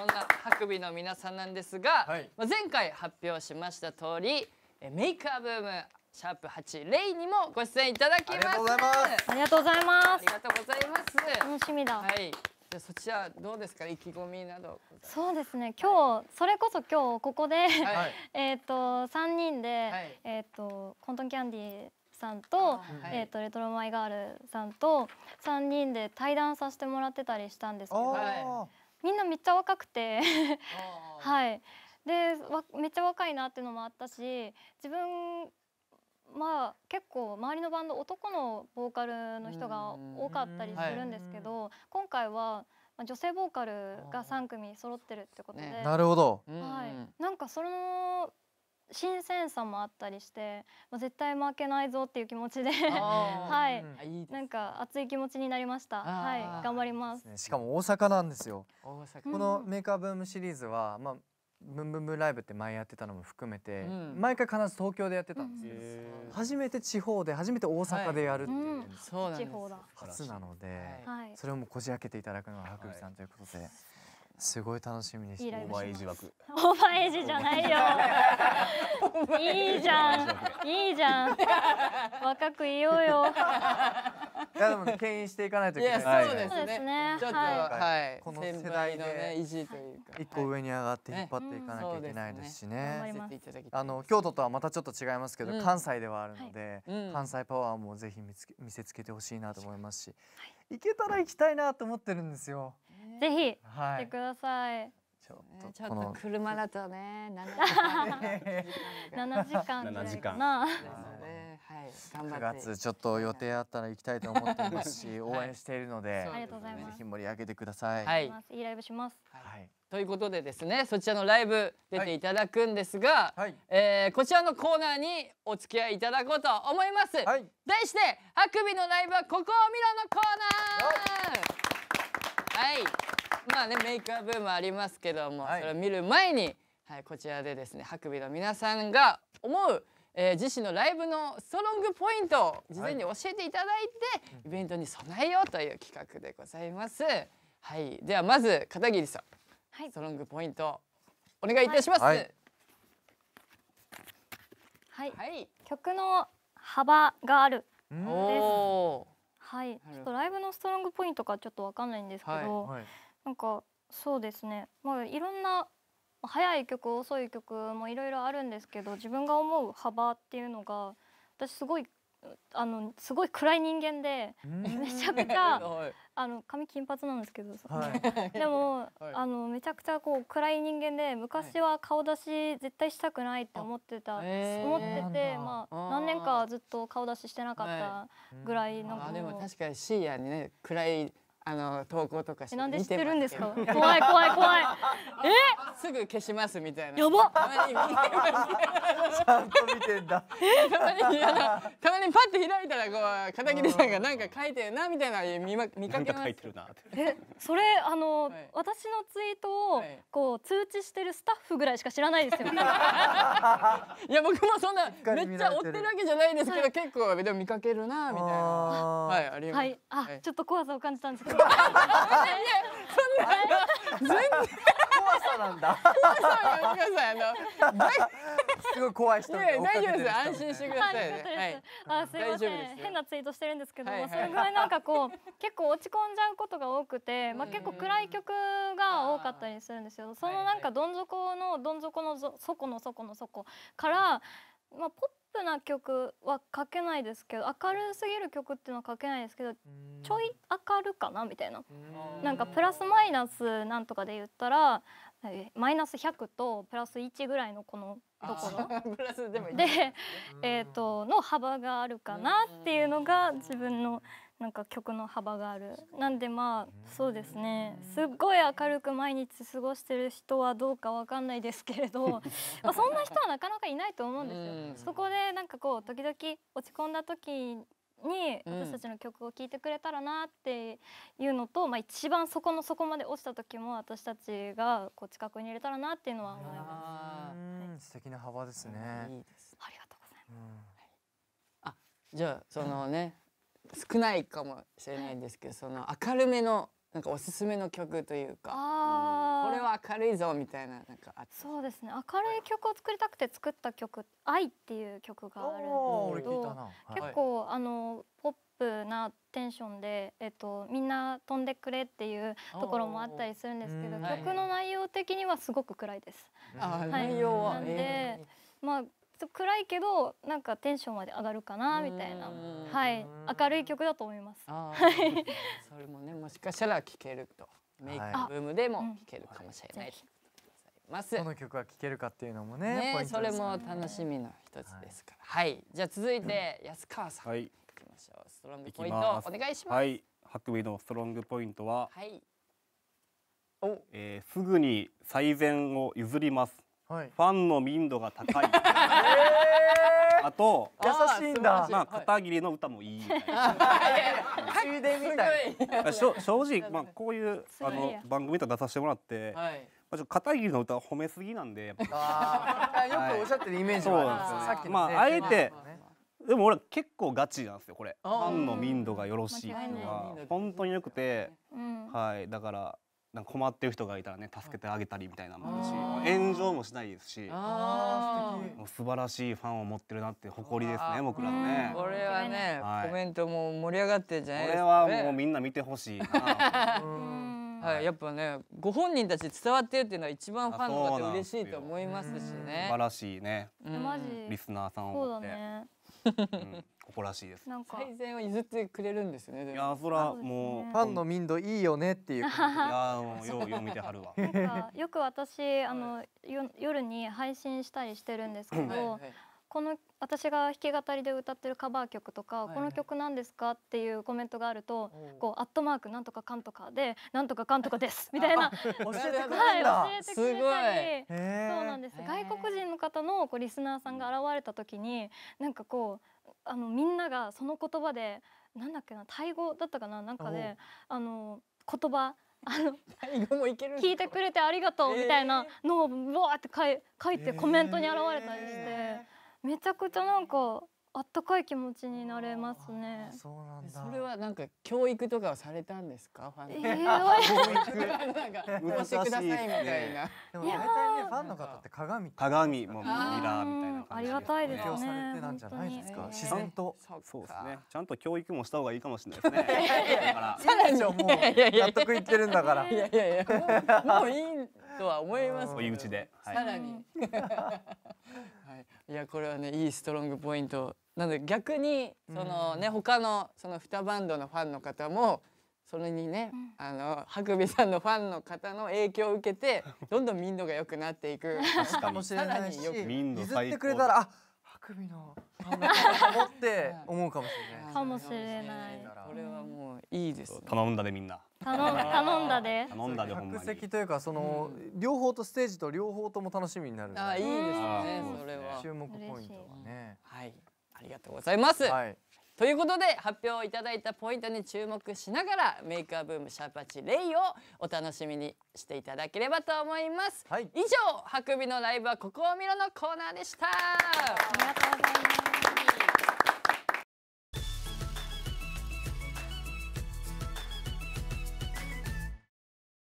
そんな白尾の皆さんなんですが、はい、前回発表しました通りメイクアブームシャープ8レイにもご出演いただきますありがとうございますありがとうございます楽しみだはいじゃそちらどうですか意気込みなどそうですね今日、それこそ今日ここで、はい、えっと3人で、はい、えっとコントンキャンディーさんと,、えっとレトロマイガールさんと3人で対談させてもらってたりしたんですけど、みんなめっちゃ若くてはいでめっちゃ若いなっていうのもあったし自分まあ結構周りのバンド男のボーカルの人が多かったりするんですけど、はい、今回は女性ボーカルが3組揃ってるってことでなるほど、はい、なんかその新鮮さもあったりして、まあ、絶対負けないぞっていう気持ちで はい、うん、なんか熱い気持ちになりましたはい頑張ります、ね、しかも大阪なんですよ大阪このメーカーブームシリーズは、まあブンブンブンライブって前やってたのも含めて、うん、毎回必ず東京でやってたんですけうん、初めて地方で初めて大阪でやるっていう、はいうん、初なので、はい、それをもこじ開けていただくのは白木さんということで。はいすごい楽しみにしてオーバーエイジ枠オーバーエイジじゃないよ いいじゃんいいじゃん若くいようよいやでも牽引していかないといけない。いそうですね。ちょっとはいこの世代の維意地というか一個上に上がって引っ張っていかなきゃいけないですしね。あの京都とはまたちょっと違いますけど関西ではあるので関西パワーもぜひ見つけ見せつけてほしいなと思いますし、行けたら行きたいなと思ってるんですよ。ぜひ来てください。ちょっとちょっと車だとね、七時間。七時間。七時間。はい、9月ちょっと予定あったら行きたいと思っていますし、応援しているので、ありがとうございます。ぜひ盛り上げてください。はい、いいライブします。はい。ということでですね、そちらのライブ出ていただくんですが、はい、えー、こちらのコーナーにお付き合いいただこうと思います。はい、題して、ハクビのライブはここを見ろのコーナー。はい。まあね、メイクアップもありますけども、それを見る前に、はい、こちらでですね、ハクビの皆さんが思う。えー、自身のライブのストロングポイントを事前に教えていただいて、はい、イベントに備えようという企画でございます。はい、ではまず片桐さん、はい、ストロングポイントお願いいたします。はい、はい、はい、曲の幅があるです。はい、ちょっとライブのストロングポイントかちょっとわかんないんですけど、はい、なんかそうですね、まあいろんな速い曲遅い曲もいろいろあるんですけど自分が思う幅っていうのが私すごいあのすごい暗い人間でめちゃくちゃ あの髪金髪なんですけど、はい、でも、はい、あのめちゃくちゃこう暗い人間で昔は顔出し絶対したくないって思ってた、はい、思ってて、まあ、何年かずっと顔出ししてなかったぐらいの、はい、でも確かに深夜にね暗いあの投稿とかしてなんで知ってるんですか 怖い怖い怖いえすぐ消しますみたいなやばたまにちゃんと見てんだたまにたまにパッと開いたらこう片桐さんがなんか書いてるなみたいな見ま見かけますえそれあの、はい、私のツイートをこう通知してるスタッフぐらいしか知らないですよ、はい、いや僕もそんなめっちゃ追ってるわけじゃないですけど、はい、結構でも見かけるなみたいなはいありますはいあ、ちょっと怖さを感じたんです全然怖さなんだ。怖さなんだすごい怖い人。大丈夫です。安心してください、ね。はい。あ、すいません。変なツイートしてるんですけど、はいはい、それぐらいなんかこう、結構落ち込んじゃうことが多くて、まあ、結構暗い曲が多かったりするんですよ。そのなんかどん底のどん底の底の底の底から、まあ、ポップな曲は書けないですけど明るすぎる曲っていうのは書けないですけどちょい明るかなみたいななんかプラスマイナスなんとかで言ったらマイナス100とプラス1ぐらいのこのところ でえと、との幅があるかなっていうのが自分のなんか曲の幅があるなんでまあそうですねすっごい明るく毎日過ごしてる人はどうかわかんないですけれど まあそんな人はなかなかいないと思うんですよ。そこでなんかこう時々落ち込んだ時に私たちの曲を聴いてくれたらなっていうのと、まあ、一番そこの底まで落ちた時も私たちがこう近くに入れたらなっていうのは思います。はい、素敵な幅ですね、いいですありがとうございます、うんはい、あじゃあそのね少ないかもしれないんですけどその明るめのなんかおすすめの曲というか。あこれは明るいぞみたいななんかそうですね明るい曲を作りたくて作った曲「愛」っていう曲があるんですけど、結構あのポップなテンションで、えっと、みんな飛んでくれっていうところもあったりするんですけど曲の内容的にはすごく暗いです。はい、内容は、なんで、えー、まあ暗いけどなんかテンションまで上がるかなみたいなはい明るい曲だと思います。それもねもしかしたら聴けるとメイクブームでも聴けるかもしれない、はい、どの曲が聴けるかっていうのもね、ね、それも楽しみの一つですから、はい、はい、じゃあ続いて安川さん、はい、いきましょうストロングポイントお願いしますはいハックビのストロングポイントは、はいおえー、すぐに最善を譲ります、はい、ファンの民度が高い、え ーあと優しいんだまあ片桐の歌もいい 終電みたい 正直 まあこういうあの番組と出させてもらってまあちょっと片桐の歌褒めすぎなんでやっよくおっしゃってるイメージはまああえてでも俺結構ガチなんですよこれファンの民度がよろしいのは本当によくてはいだからなんか困ってる人がいたらね助けてあげたりみたいなのもあるし炎上もしないですしもう素晴らしいファンを持ってるなって誇りですね僕らのねこれはね、はい、コメントも盛り上がってるじゃないですか、これはもうみんな見てほしいなはい、やっぱねご本人たち伝わってるっていうのは一番ファンの方嬉しいと思いますしね素晴らしいね、リスナーさんをそうだね誇らしいです。なんか最善は譲ってくれるんですよね。いやそらもうファンの民度いいよねっていう。いやもうようようてはるわ。よく私あの、よ夜に配信したりしてるんですけど、この私が弾き語りで歌ってるカバー曲とか、はい、この曲なんですかっていうコメントがあると、こうアットマークなんとかかんとかでなんとかかんとかです みたいな教えてくれたり、そうなんです。外国人の方のこうリスナーさんが現れた時に、なんかこうあのみんながその言葉でなんだっけなタイ語だったかななんかで、あの言葉あの聞いてくれてありがとうみたいなのをわって書い書いてコメントに現れたりして。めちゃくちゃなんかあったかい気持ちになれますね。そうなんだ。それはなんか教育とかされたんですか？ファンえー、なんかてくださいみたいな。でも大体ねファンの方って鏡鏡もミラーみたいな感じで。ありがたいですよね。されてなんじゃないですか？自然と。そうですね。ちゃんと教育もした方がいいかもしれないですね。だからさらにもういってるんだから。いやいやいや。もういいとは思います。入り口で。さらに。いやこれはねいいストロングポイントなので逆にそのね、うん、他のその2バンドのファンの方もそれにね、うん、あのハクビさんのファンの方の影響を受けて どんどん民度が良くなっていくかもしれないし譲ってくれたらあハクビのファンの方もって思うかもしれない。かもしれない。これはもういいです、ね、頼んだねみんな。頼んだで頼んだでほんま席というかその、両方とステージと両方とも楽しみになるあいいですねそれは注目ポイントはねはいありがとうございます、ということで発表いただいたポイントに注目しながらメイクアブームシャープ8レイをお楽しみにしていただければと思います、はい、以上ハクビのライブはここを見ろのコーナーでしたありがとうございます